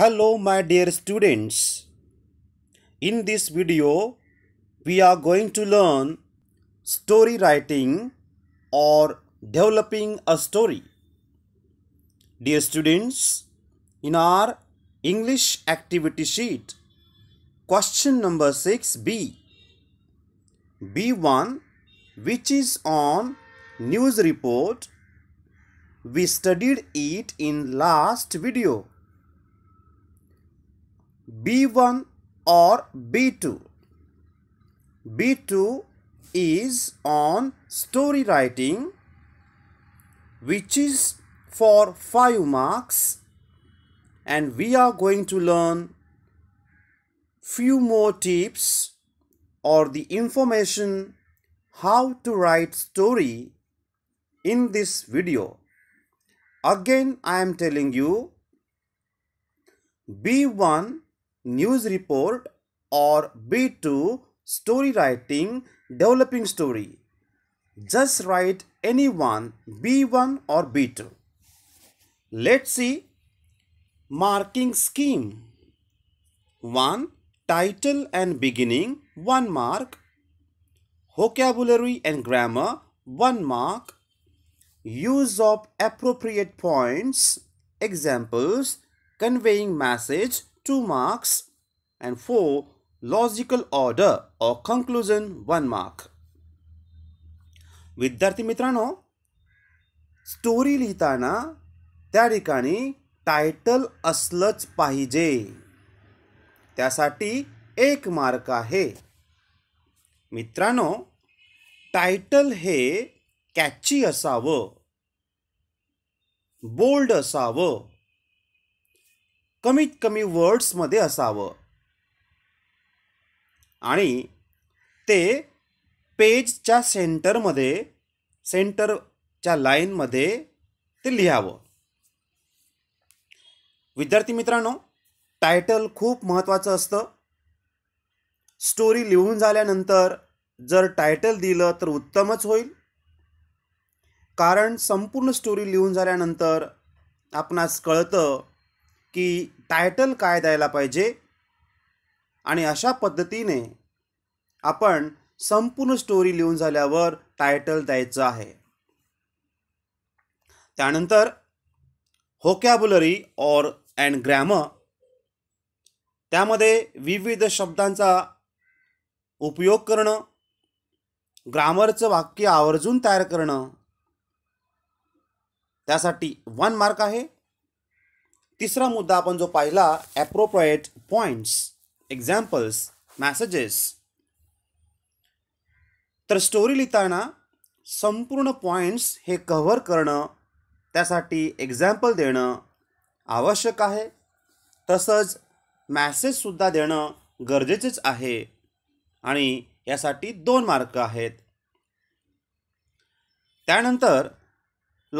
Hello my dear students. In this video, we are going to learn story writing or developing a story. Dear students, in our English activity sheet, question number 6b. B1 which is on news report. We studied it in last video. B1 or B2. B2 is on story writing which is for 5 marks and we are going to learn few more tips or the information how to write story in this video. Again I am telling you B1 news report or B2 story writing developing story. Just write any one B1 or B2. Let's see marking scheme. 1. Title and beginning 1 mark. Vocabulary and grammar 1 mark. Use of appropriate points, examples, conveying message 2 marks and 4 logical order और conclusion one mark विद्यार्थी मित्रांनो story लिहिताना त्या ठिकाणी title असलंच पाहिजे त्यासाठी एक mark आहे मित्रांनो टायटल हे कॅची असावं बोल्ड असावं कमीत कमी वर्ड्समध्ये असावं आणि ते पेजच्या सेंटरमध्ये सेंटरच्या लाईनमध्ये ते लिहावं विद्यार्थी मित्रांनो टायटल खूप महत्त्वाचं असतं स्टोरी लिहून झाल्यानंतर जर टायटल दिलं तर उत्तमच होईल कारण संपूर्ण स्टोरी लिहून झाल्यानंतर आपणास कळतं की टायटल काय द्यायला पाहिजे आणि अशा पद्धतीने आपण संपूर्ण स्टोरी लिहून झाल्यावर टायटल द्यायचं आहे त्यानंतर होकॅबुलरी और अँड ग्रॅमर त्यामध्ये विविध शब्दांचा उपयोग करणं ग्रामरचं वाक्य आवर्जून तयार करणं त्यासाठी वन मार्क आहे तिसरा मुद्दा आपण जो पाहिला ॲप्रोप्रिएट पॉईंट्स एक्झाम्पल्स मॅसेजेस तर स्टोरी लिहिताना संपूर्ण पॉइंट्स हे कव्हर करणं त्यासाठी एक्झाम्पल देणं आवश्यक आहे तसंच मॅसेजसुद्धा देणं गरजेचेच आहे आणि यासाठी दोन मार्क आहेत त्यानंतर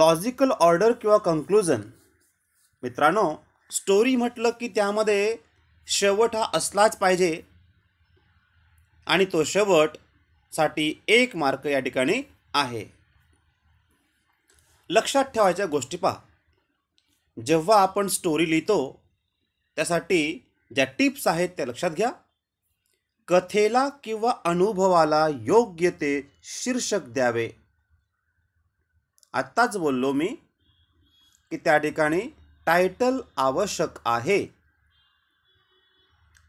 लॉजिकल ऑर्डर किंवा कन्क्लुजन मित्रांनो स्टोरी म्हटलं की त्यामध्ये शेवट हा असलाच पाहिजे आणि तो शेवटसाठी एक मार्क या ठिकाणी आहे लक्षात ठेवायच्या गोष्टी पहा जेव्हा आपण स्टोरी लिहितो त्यासाठी ज्या टिप्स आहेत त्या लक्षात घ्या कथेला किंवा अनुभवाला योग्य ते शीर्षक द्यावे आत्ताच बोललो मी की त्या ठिकाणी टायटल आवश्यक आहे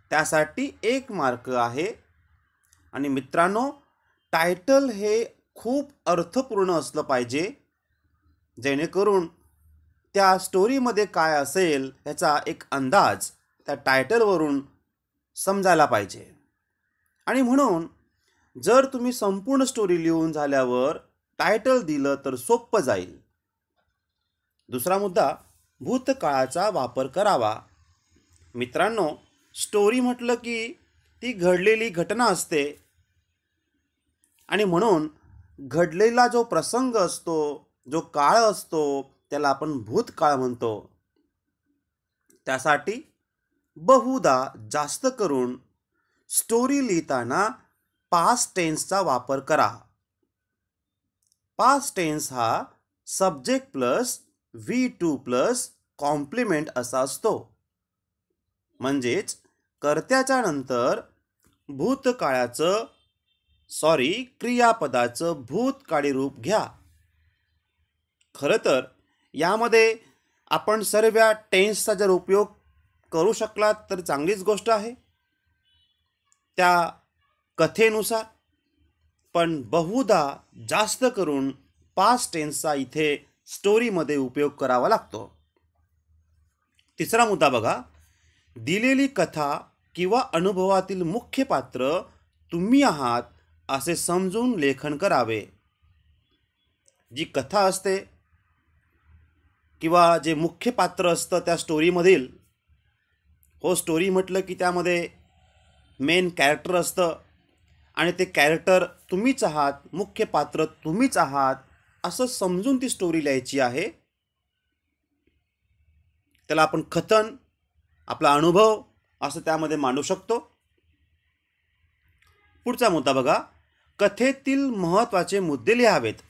त्यासाठी एक मार्क आहे आणि मित्रांनो टायटल हे खूप अर्थपूर्ण असलं पाहिजे जेणेकरून त्या स्टोरीमध्ये काय असेल ह्याचा एक अंदाज त्या टायटलवरून समजायला पाहिजे आणि म्हणून जर तुम्ही संपूर्ण स्टोरी लिहून झाल्यावर टायटल दिलं तर सोपं जाईल दुसरा मुद्दा भूतकाळाचा वापर करावा मित्रांनो स्टोरी म्हटलं की ती घडलेली घटना असते आणि म्हणून घडलेला जो प्रसंग असतो जो काळ असतो त्याला आपण भूतकाळ म्हणतो त्यासाठी बहुदा जास्त करून स्टोरी लिहिताना पास्ट टेन्सचा वापर करा पास्ट टेन्स हा subject plus V two plus complement असा असतो म्हणजेच कर्त्याच्या नंतर भूतकाळाचं सॉरी क्रियापदाचं भूतकाळी रूप घ्या खरं तर यामध्ये आपण सर्व टेन्सचा जर उपयोग करू शकलात तर चांगलीच गोष्ट आहे त्या कथेनुसार पण बहुधा जास्त करून पास्ट टेन्सचा इथे स्टोरीमध्ये उपयोग करावा लागतो तिसरा मुद्दा बघा दिलेली कथा किंवा अनुभवातील मुख्य पात्र तुम्ही आहात असे समजून लेखन करावे जी कथा असते किंवा जे मुख्य पात्र असतं त्या स्टोरीमधील हो स्टोरी म्हटलं की त्यामध्ये मेन कॅरेक्टर असतं आणि ते कॅरेक्टर तुम्हीच आहात मुख्य पात्र तुम्हीच आहात असं समजून ती स्टोरी लिहायची आहे त्याला आपण कथन आपला अनुभव असं त्यामध्ये मांडू शकतो पुढचा मुद्दा बघा कथेतील महत्त्वाचे मुद्दे लिहावेत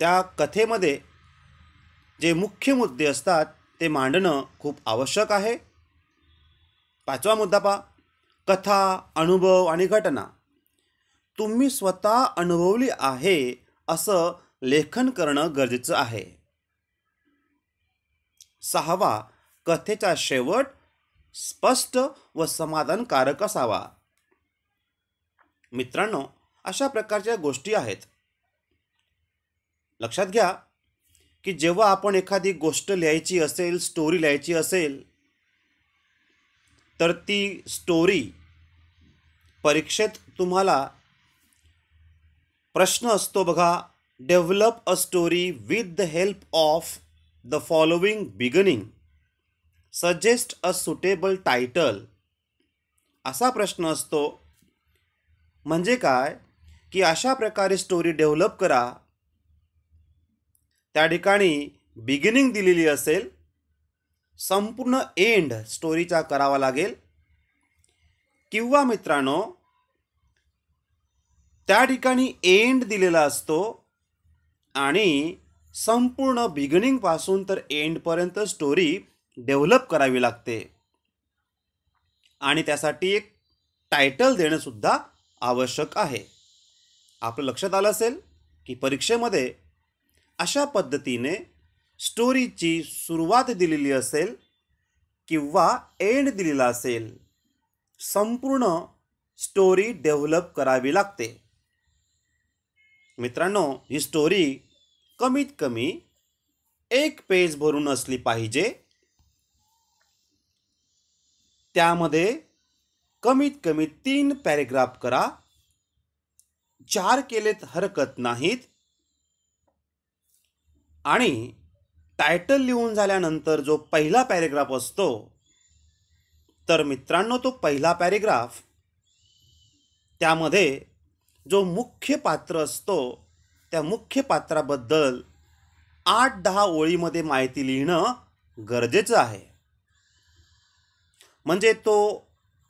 त्या कथेमध्ये जे मुख्य मुद्दे असतात ते मांडणं खूप आवश्यक आहे पाचवा मुद्दा पा कथा अनुभव आणि घटना तुम्ही स्वतः अनुभवली आहे असं लेखन करणं गरजेचं आहे सहावा कथेचा शेवट स्पष्ट व समाधानकारक असावा मित्रांनो अशा प्रकारच्या गोष्टी आहेत लक्षात घ्या की जेव्हा आपण एखादी गोष्ट लिहायची असेल स्टोरी लिहायची असेल तर ती स्टोरी परीक्षेत तुम्हाला प्रश्न असतो बघा develop a story with the help of the following beginning suggest a suitable title असा प्रश्न असतो म्हणजे काय की अशा प्रकारे स्टोरी डेव्हलप करा त्या ठिकाणी बिगिनिंग दिलेली असेल संपूर्ण एंड स्टोरीचा करावा लागेल किंवा मित्रांनो त्या ठिकाणी एंड दिलेला असतो आणि संपूर्ण बिगनिंगपासून तर एंडपर्यंत स्टोरी डेव्हलप करावी लागते आणि त्यासाठी एक टायटल देणंसुद्धा आवश्यक आहे आपलं लक्षात आलं असेल की परीक्षेमध्ये अशा पद्धतीने स्टोरीची सुरुवात दिलेली असेल किंवा एंड दिलेला असेल संपूर्ण स्टोरी डेव्हलप करावी लागते मित्रांनो ही स्टोरी कमीत कमी एक पेज भरून असली पाहिजे त्यामध्ये कमीत कमी तीन पॅरेग्राफ करा चार केलेत हरकत नाहीत आणि टायटल लिहून झाल्यानंतर जो पहिला पॅरेग्राफ असतो तर मित्रांनो तो पहिला पॅरेग्राफ त्यामध्ये जो मुख्य पात्र असतो त्या मुख्य पात्राबद्दल आठ दहा ओळीमध्ये माहिती लिहिणं गरजेचं आहे म्हणजे तो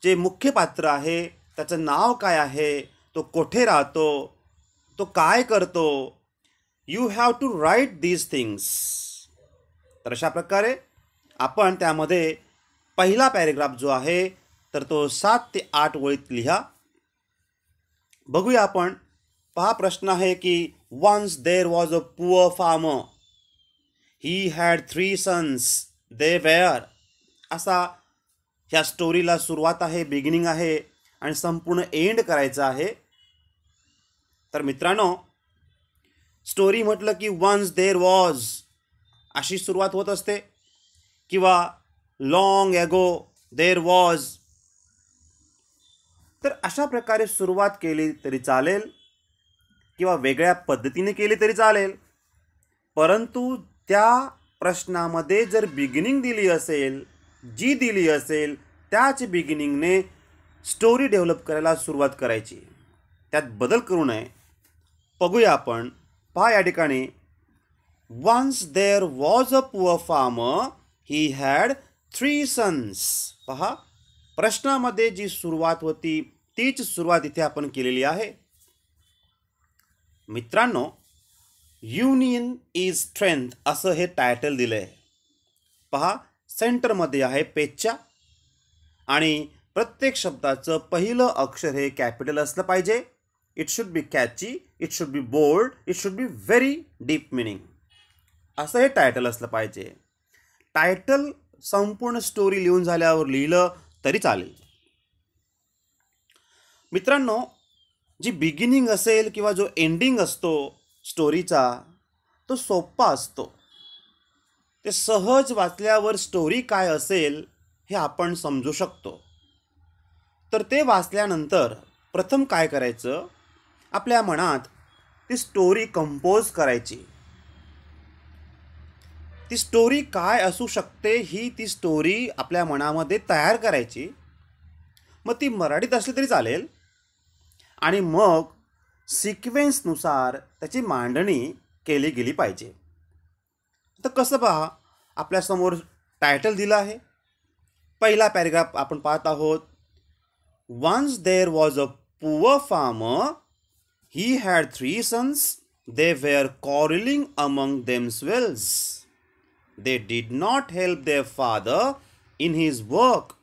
जे मुख्य पात्र आहे त्याचं नाव काय आहे तो कोठे राहतो तो काय करतो you have to write these things तर अशा प्रकारे आपण त्यामध्ये पहिला पॅरेग्राफ जो आहे तर तो सात ते आठ ओळीत लिहा बघूया आपण पहा प्रश्न आहे की once there was a poor farm he had three sons they were असा ह्या स्टोरीला सुरुवात आहे बिगिनिंग आहे आणि संपूर्ण एंड करायचं आहे तर मित्रांनो स्टोरी म्हटलं की वन्स देर वॉज अशी सुरुवात होत असते किंवा लाँग ॲगो देर वॉज तर अशा प्रकारे सुरुवात केली तरी चालेल किंवा वेगळ्या पद्धतीने केली तरी चालेल परंतु त्या प्रश्नामध्ये जर बिगिनिंग दिली असेल जी दिली असेल त्याच बिगिनिंगने स्टोरी डेव्हलप करायला सुरुवात करायची त्यात बदल करू नये बघूया आपण पहा या ठिकाणी once there was a poor farmer he had three sons पहा प्रश्नामध्ये जी सुरुवात होती तीच सुरुवात इथे आपण केलेली आहे मित्रांनो युनियन इज स्ट्रेंथ असं हे टायटल दिलं आहे पहा सेंटरमध्ये आहे पेजच्या आणि प्रत्येक शब्दाचं पहिलं अक्षर हे कॅपिटल असलं पाहिजे it should be catchy it should be bold it should be very deep meaning असं हे टायटल असलं पाहिजे टायटल संपूर्ण स्टोरी लिहून झाल्यावर लिहिलं तरी चालेल मित्रांनो जी बिगिनिंग असेल किंवा जो एंडिंग असतो स्टोरीचा तो सोपा असतो ते सहज वाचल्यावर स्टोरी काय असेल हे आपण समजू शकतो तर ते वाचल्यानंतर प्रथम काय करायचं आपल्या मनात ती स्टोरी कंपोज करायची ती स्टोरी काय असू शकते ही ती स्टोरी आपल्या मनामध्ये तयार करायची मग ती मराठीत असली तरी चालेल आणि मग सिक्वेन्सनुसार त्याची मांडणी केली गेली पाहिजे तर कसं पहा आपल्यासमोर टायटल दिलं आहे पहिला पॅरेग्राफ आपण पाहत आहोत once there was a poor farm he had three sons they were quarrelling among themselves They did not help their father in his work.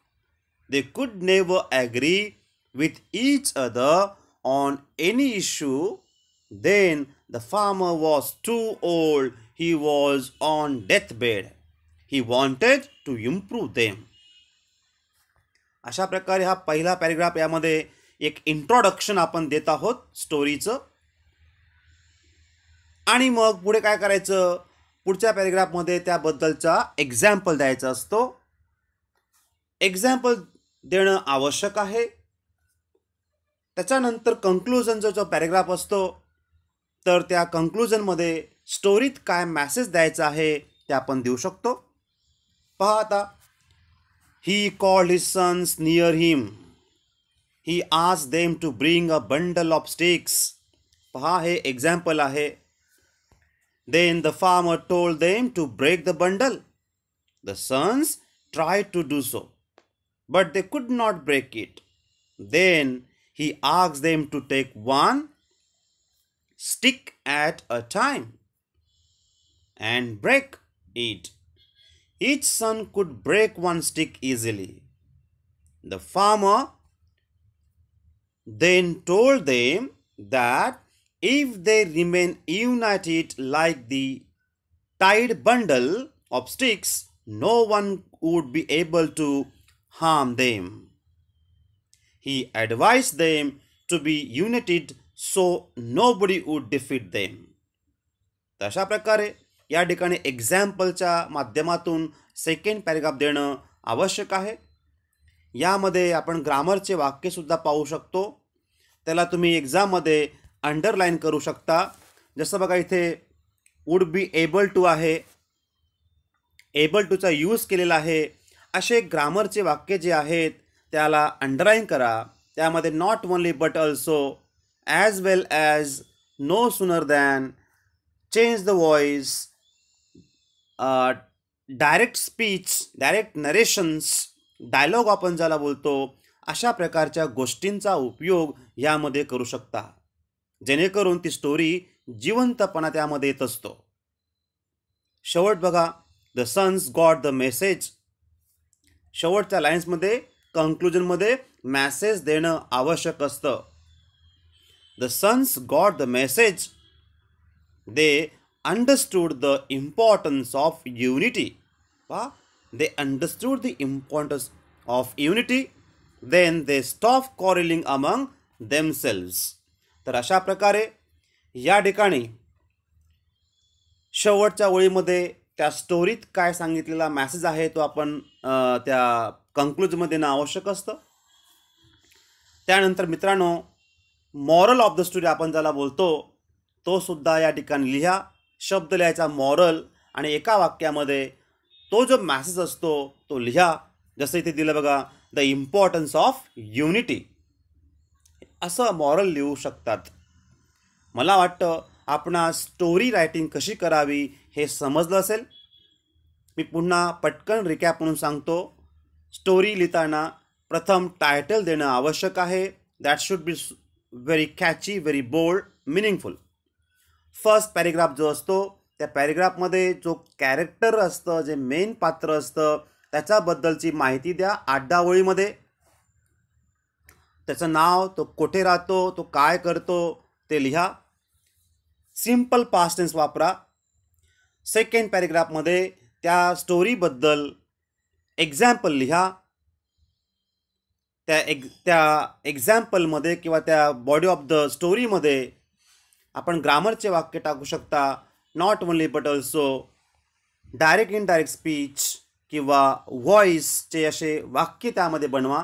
They could never agree with each other on any issue. Then the farmer was too old. He was on deathbed. He wanted to improve them. अशा प्रकारे हा पहिला paragraph यामध्ये एक introduction आपण देत आहोत स्टोरीचं आणि मग पुढे काय करायचं पुढच्या पॅरेग्राफमध्ये त्याबद्दलचा एक्झाम्पल द्यायचा असतो एक्झाम्पल देणं आवश्यक आहे त्याच्यानंतर कन्क्लुजनचा जो पॅरेग्राफ असतो तर त्या कन्क्लुजनमध्ये स्टोरीत काय मॅसेज द्यायचा आहे ते आपण देऊ शकतो पहा आता he called his sons near him he आज them to bring a bundle of sticks पहा हे एक्झाम्पल आहे Then the farmer told them to break the bundle. The sons tried to do so, but they could not break it. Then he asked them to take one stick at a time and break it. Each son could break one stick easily. The farmer then told them that if they remain united like the tied bundle of sticks, no one would be able to harm them. He advised them to be united so nobody would defeat them. तशा प्रकारे या ठिकाणी एक्झाम्पलच्या माध्यमातून second paragraph देणं आवश्यक आहे यामध्ये आपण ग्रामरचे वाक्यसुद्धा पाहू शकतो त्याला तुम्ही एक्झाममध्ये अंडरलाईन करू शकता जसं बघा इथे वुड बी एबल टू आहे एबल टूचा यूज केलेला आहे असे ग्रामरचे वाक्य जे आहेत त्याला अंडरलाईन करा त्यामध्ये not only but also as well as no sooner than change the voice direct speech direct narrations dialogue आपण ज्याला बोलतो अशा प्रकारच्या गोष्टींचा उपयोग यामध्ये करू शकता जेणेकरून ती स्टोरी जिवंतपणा त्यामध्ये येत असतो शेवट बघा the sons got the message शेवटच्या लाईन्समध्ये कन्क्लुजनमध्ये मॅसेज देणं आवश्यक असतं the sons got the message they understood the importance of unity वा they understood the importance of unity then they stop quarrelling among themselves तर अशा प्रकारे या ठिकाणी शेवटच्या ओळीमध्ये त्या स्टोरीत काय सांगितलेला मॅसेज आहे तो आपण त्या कंक्लूजमध्ये ना आवश्यक असतं त्यानंतर मित्रांनो मॉरल ऑफ द स्टोरी आपण ज्याला बोलतो तो सुद्धा या ठिकाणी लिहा शब्द लिहायचा मॉरल आणि एका वाक्यामध्ये तो जो मॅसेज असतो तो लिहा जसं इथे दिलं बघा द इम्पॉर्टन्स ऑफ युनिटी असं मॉरल लिहू शकतात मला वाटतं आपणा स्टोरी रायटिंग कशी करावी हे समजलं असेल मी पुन्हा पटकन रिकॅप म्हणून सांगतो स्टोरी लिहिताना प्रथम टायटल देणं आवश्यक आहे that should be very catchy very bold meaningful first paragraph जो असतो त्या पॅरेग्राफमध्ये जो कॅरेक्टर असतं जे मेन पात्र असतं त्याच्याबद्दलची माहिती द्या आड्डावळीमध्ये त्याचं नाव तो कुठे राहतो तो काय करतो ते लिहा सिम्पल पास्टेन्स वापरा सेकंड पॅरेग्राफमध्ये त्या स्टोरीबद्दल एक्झाम्पल लिहा त्या एक् त्या एक्झाम्पलमध्ये किंवा त्या बॉडी ऑफ द स्टोरीमध्ये आपण ग्रामरचे वाक्य टाकू शकता not only but also direct indirect speech किंवा व्हॉइसचे असे वाक्य त्यामध्ये बनवा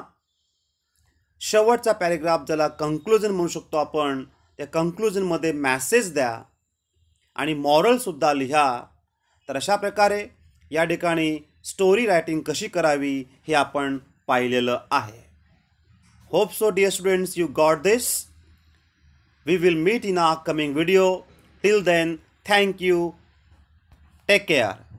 शेवटचा पॅरेग्राफ ज्याला कन्क्लुजन म्हणू शकतो आपण त्या कन्क्लुजनमध्ये मॅसेज द्या आणि मॉरलसुद्धा लिहा तर अशा प्रकारे या ठिकाणी स्टोरी रायटिंग कशी करावी हे आपण पाहिलेलं आहे hope so dear students you got this we will meet in a coming video till then thank you take care